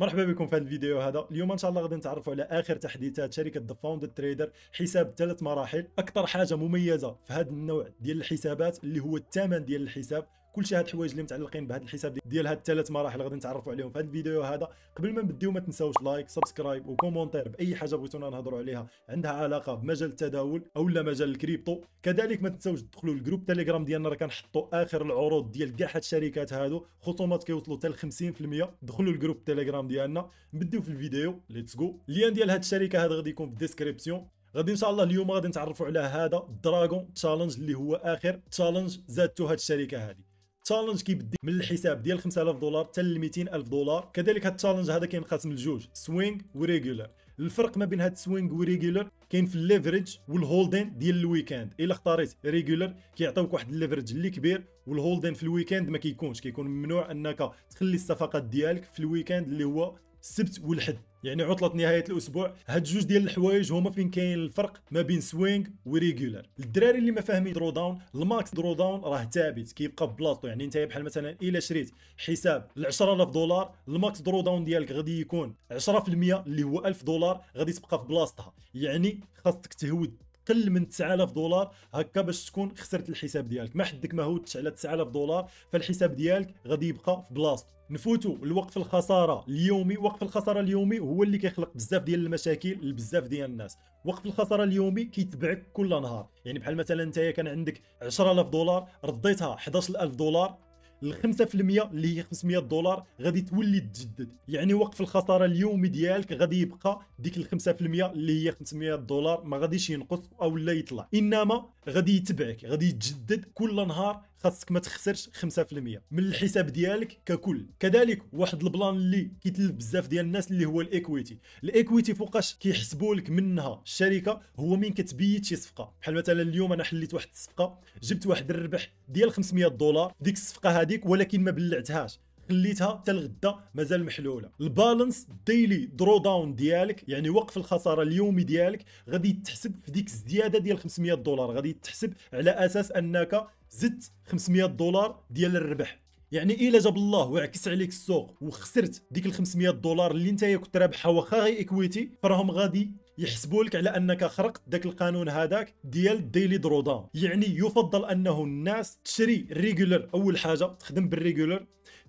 مرحبا بكم في هذا الفيديو هذا اليوم ان شاء الله غادي نتعرفوا على اخر تحديثات شركه ذا فاوند تريدر حساب ثلاث مراحل اكثر حاجه مميزه في هذا النوع ديال الحسابات اللي هو الثمن ديال الحساب كلشي هاد الحوايج اللي متعلقين بهذا الحساب ديال هاد الثلاث مراحل غادي نتعرفوا عليهم في هذا الفيديو هذا قبل ما نبداو ما تنساوش لايك سبسكرايب وكومونتير باي حاجه بغيتونا نهضروا عليها عندها علاقه بمجال التداول او لا مجال الكريبتو كذلك ما تنساوش تدخلوا الجروب تيليجرام ديالنا راه كنحطوا اخر العروض ديال كاع هاد الشركات هادو خصومات كيوصلوا حتى ل 50% دخلوا الجروب تيليجرام ديالنا نبداو في الفيديو ليتس جو اللين ديال هاد الشركه هذا غادي يكون في الديسكريبسيون غادي ان شاء الله اليوم غادي نتعرفوا على هذا دراغون تشالنج اللي هو اخر تشالنج زادته هاد الشركه هذه تشالنج كيبدي من الحساب ديال 5000 دولار حتى ل 200000 دولار كذلك هاد التالنج هذا كينقسم لجوج سوينغ وريغولار الفرق ما بين هاد سوينغ وريغولار كاين في الليفرج والهولدين ديال الويكاند الا اختاريت ريغولار كيعطيوك واحد الليفرج اللي كبير والهولدين في الويكاند ما كيكونش كيكون ممنوع انك تخلي الصفقات ديالك في الويكاند اللي هو السبت والحد يعني عطلة نهاية الأسبوع هاد جوج ديال الحوايج هما فين كاين الفرق ما بين سوينغ وريغولار الدراري اللي ما فاهمين درو داون الماكس درو داون راه ثابت كيبقى في بلاصتو يعني انت بحال مثلا الا شريت حساب ل 10000 دولار الماكس درو داون ديالك غادي يكون 10% اللي هو 1000 دولار غادي تبقى في بلاصتها يعني خاصك تهود قل من 9000 دولار هكا باش تكون خسرت الحساب ديالك ما حدك ما هوتش على 9000 دولار فالحساب ديالك غادي يبقى في بلاصتو نفوتوا الوقف الخساره اليومي وقف الخساره اليومي هو اللي كيخلق بزاف ديال المشاكل لبزاف ديال الناس وقف الخساره اليومي كيتبعك كل نهار يعني بحال مثلا انت كان عندك 10000 دولار رديتها 11000 دولار ال 5% اللي هي 500 دولار غادي تولي تجدد يعني وقف الخساره اليومي ديالك غادي يبقى ديك ال 5% اللي هي 500 دولار ما غاديش ينقص او لا يطلع انما غادي يتبعك غادي يتجدد كل نهار خاصك ما تخسرش 5% من الحساب ديالك ككل كذلك واحد البلان اللي كيتلف بزاف ديال الناس اللي هو الايكويتي الايكويتي فوقاش كيحسبوا لك منها الشركه هو مين كتبيت شي صفقه بحال مثلا اليوم انا حليت واحد الصفقه جبت واحد الربح ديال 500 دولار ديك الصفقه هذيك ولكن ما بلعتهاش خليتها حتى الغدا مازال محلوله البالانس ديلي درو داون ديالك يعني وقف الخساره اليومي ديالك غادي تحسب في ديك الزياده ديال 500 دولار غادي تحسب على اساس انك زدت 500 دولار ديال الربح يعني الا جاب الله وعكس عليك السوق وخسرت ديك ال 500 دولار اللي انت كنت رابحها واخا غير ايكويتي فراهم غادي يحسبوا لك على انك خرقت ذاك القانون هذاك ديال الديلي درودان يعني يفضل انه الناس تشري ريغولر اول حاجه تخدم بالريغولر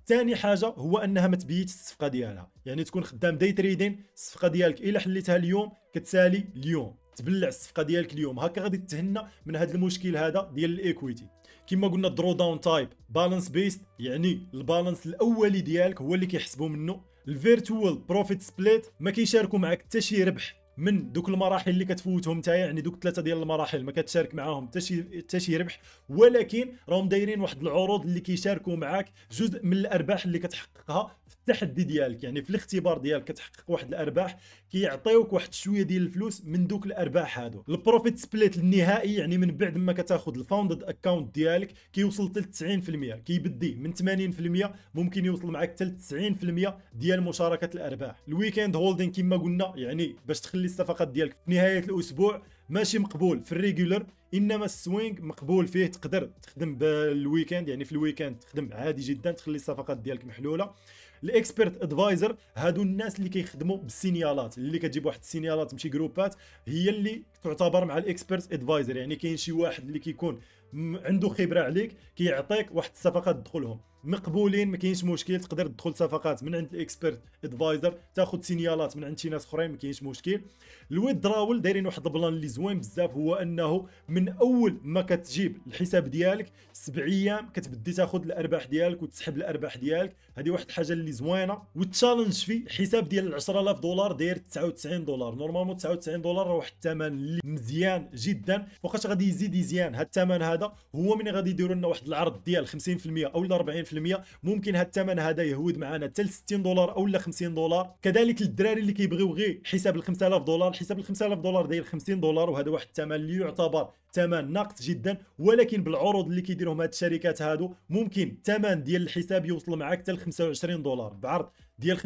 ثاني حاجه هو انها ما تبيتش الصفقه ديالها يعني تكون خدام داي تريدين الصفقه ديالك الا حليتها اليوم كتسالي اليوم تبلع الصفقه ديالك اليوم هكا غادي تتهنى من هذا المشكل هذا ديال الايكويتي كما قلنا درو داون تايب بالانس بيست يعني البالانس الاولي ديالك هو اللي كيحسبوا منه الفيرتوال بروفيت سبليت ما كيشاركوا معك حتى شي ربح من دوك المراحل اللي كتفوتهم نتايا يعني دوك ثلاثه ديال المراحل ما كتشارك معاهم حتى شي حتى شي ربح ولكن راهم دايرين واحد العروض اللي كيشاركوا معاك جزء من الارباح اللي كتحققها في التحدي ديالك يعني في الاختبار ديالك كتحقق واحد الارباح كيعطيوك واحد شويه ديال الفلوس من دوك الارباح هادو البروفيت سبليت النهائي يعني من بعد ما كتاخذ الفاوندد اكونت ديالك كيوصل حتى 90% كيبدي من 80% ممكن يوصل معك حتى 90% ديال مشاركه الارباح الويكند هولدين كما قلنا يعني باش تخلي الصفقات ديالك في نهايه الاسبوع ماشي مقبول في الريجولر انما السوينغ مقبول فيه تقدر تخدم بالويكند يعني في الويكند تخدم عادي جدا تخلي الصفقات ديالك محلوله الاكسبيرت ادفايزر هادو الناس اللي كيخدموا بالسينيالات اللي كتجيب واحد السينيالات ماشي جروبات هي اللي تعتبر مع الاكسبيرت ادفايزر يعني كاين شي واحد اللي كيكون عنده خبره عليك كيعطيك كي واحد الصفقات تدخلهم مقبولين ما كاينش مشكل تقدر تدخل صفقات من عند الاكسبرت ادفايزر تاخذ سينيالات من عند شي ناس اخرين ما كاينش مشكل دراول دايرين واحد البلان اللي زوين بزاف هو انه من اول ما كتجيب الحساب ديالك سبع ايام كتبدي تاخذ الارباح ديالك وتسحب الارباح ديالك هذه واحد الحاجه اللي زوينه والتشالنج فيه حساب ديال 10000 دولار داير 99 دولار نورمالمون 99 دولار واحد الثمن اللي مزيان جدا وقاش غادي يزيد يزيان هذا الثمن هذا هذا هو من غادي يديروا لنا واحد العرض ديال 50% او 40% ممكن هذا الثمن هذا يهود معنا حتى 60 دولار او 50 دولار كذلك الدراري اللي كيبغيو غير حساب ال 5000 دولار حساب ال 5000 دولار داير 50 دولار وهذا واحد الثمن اللي يعتبر ثمن ناقص جدا ولكن بالعروض اللي كيديروهم هاد الشركات هادو ممكن الثمن ديال الحساب يوصل معك حتى ل 25 دولار بعرض ديال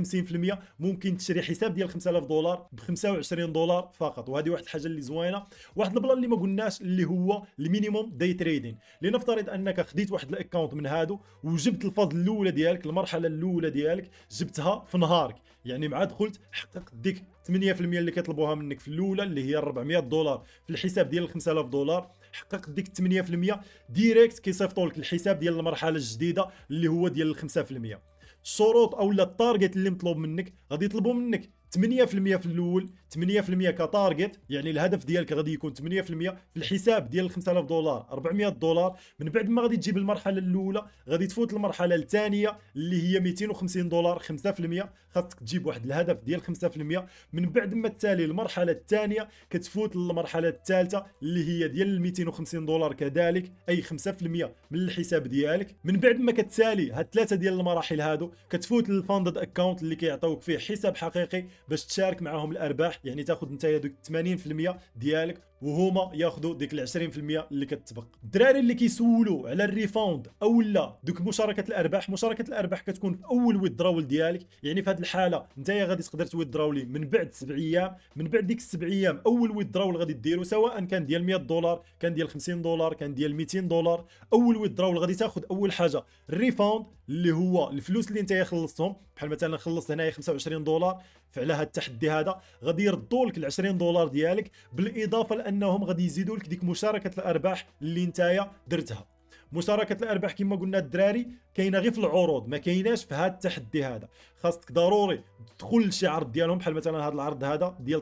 50% ممكن تشري حساب ديال 5000 دولار ب 25 دولار فقط وهذه واحد الحاجه اللي زوينه واحد البلا اللي ما قلناش اللي هو المينيموم داي تريدين لنفترض انك خديت واحد الاكونت من هادو وجبت الفاز الاولى ديالك المرحله الاولى ديالك جبتها في نهارك يعني مع دخلت حققت ديك 8% اللي كيطلبوها منك في الاولى اللي هي 400 دولار في الحساب ديال 5000 دولار حققت ديك 8% ديريكت كيصيفطوا لك الحساب ديال المرحله الجديده اللي هو ديال 5% الشروط اولا التارجت اللي مطلوب منك غادي يطلبوا منك 8% في الاول 8% كتارجت يعني الهدف ديالك غادي يكون 8% في الحساب ديال 5000 دولار 400 دولار من بعد ما غادي تجيب المرحله الاولى غادي تفوت المرحله الثانيه اللي هي 250 دولار 5% خاصك تجيب واحد الهدف ديال 5% من بعد ما تالي المرحله الثانيه كتفوت للمرحله الثالثه اللي هي ديال 250 دولار كذلك اي 5% من الحساب ديالك من بعد ما كتسالي هاد الثلاثه ديال المراحل هادو كتفوت للفاندد اكونت اللي كيعطيوك فيه حساب حقيقي باش تشارك معاهم الارباح يعني تاخذ انت دوك 80% ديالك وهما ياخذوا ديك ال 20% اللي كتسبق الدراري اللي كيسولوا على الريفاوند او لا دوك مشاركه الارباح مشاركه الارباح كتكون في اول ويدراول ديالك يعني في هذه الحاله انت غادي تقدر تويدراولي من بعد سبع ايام من بعد ديك السبع ايام اول ويدراول غادي ديرو سواء كان ديال 100 دولار كان ديال 50 دولار كان ديال 200 دولار اول ويدراول غادي تاخذ اول حاجه الريفاوند اللي هو الفلوس اللي انت خلصتهم بحال مثلا خلصت هنايا 25 دولار فعلى هذا التحدي هذا غادي يردوا لك ال 20 دولار ديالك بالاضافه لان انهم غادي يزيدوا لك ديك مشاركه الارباح اللي نتايا درتها مشاركه الارباح كما قلنا الدراري كاينه غير في العروض ما كايناش في هذا التحدي هذا خاصك ضروري تدخل لشي عرض ديالهم بحال مثلا هذا العرض هذا ديال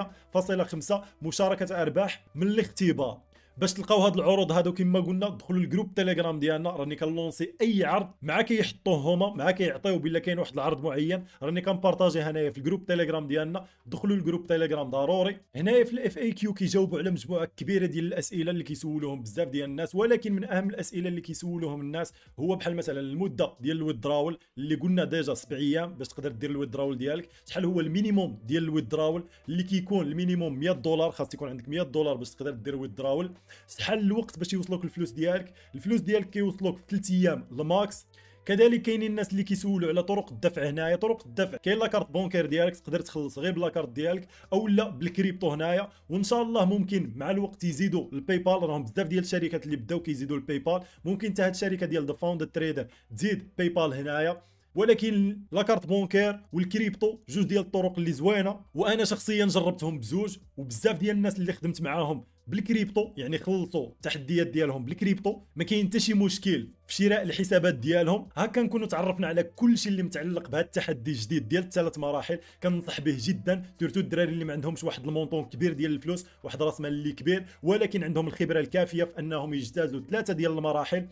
12% فاصله 5 مشاركه ارباح من الاختبار باش تلقاو هاد العروض هادو كما قلنا دخلوا الجروب تيليجرام ديالنا راني كنلونسي اي عرض مع كيحطوه هما مع كيعطيو بلا كاين واحد العرض معين راني كنبارطاجيه هنايا في الجروب تيليجرام ديالنا دخلوا الجروب تيليجرام ضروري هنايا في الاف اي كيو كيجاوبوا على مجموعه كبيره ديال الاسئله اللي كيسولوهم بزاف ديال الناس ولكن من اهم الاسئله اللي كيسولوهم الناس هو بحال مثلا المده ديال الويدراول اللي قلنا ديجا سبع ايام باش تقدر دير الويدراول ديالك شحال هو المينيموم ديال الويدراول اللي كيكون المينيموم 100 دولار خاص يكون عندك 100 دولار باش تقدر دير الودراول شحال الوقت باش يوصلوك الفلوس ديالك الفلوس ديالك كيوصلوك في 3 ايام الماكس كذلك كاينين الناس اللي كيسولوا على طرق الدفع هنايا طرق الدفع كاين لاكارت بونكير ديالك تقدر تخلص غير بلاكارت ديالك او لا بالكريبتو هنايا وان شاء الله ممكن مع الوقت يزيدوا الباي بال راهم بزاف ديال الشركات اللي بداو كيزيدوا الباي بال ممكن حتى هاد الشركه ديال ذا فاوند تريدر تزيد باي بال هنايا ولكن لاكارت بونكير والكريبتو جوج ديال الطرق اللي زوينه وانا شخصيا جربتهم بزوج وبزاف ديال الناس اللي خدمت معاهم بالكريبتو يعني خلصوا التحديات ديالهم بالكريبتو ما كاين حتى شي مشكل في شراء الحسابات ديالهم هكا نكونوا تعرفنا على كل شيء اللي متعلق بهذا التحدي الجديد ديال الثلاث مراحل كننصح به جدا سورتو الدراري اللي ما عندهمش واحد المونطون كبير ديال الفلوس واحد راس مال اللي كبير ولكن عندهم الخبره الكافيه في انهم يجتازوا ثلاثه ديال المراحل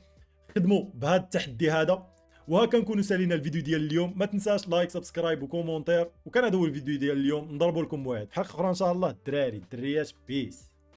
خدموا بهذا التحدي هذا وهكا نكونوا سالينا الفيديو ديال اليوم ما تنساش لايك سبسكرايب وكومونتير وكان هذا هو الفيديو ديال اليوم نضربوا لكم واحد حق اخرى ان شاء الله الدراري الدريات بيس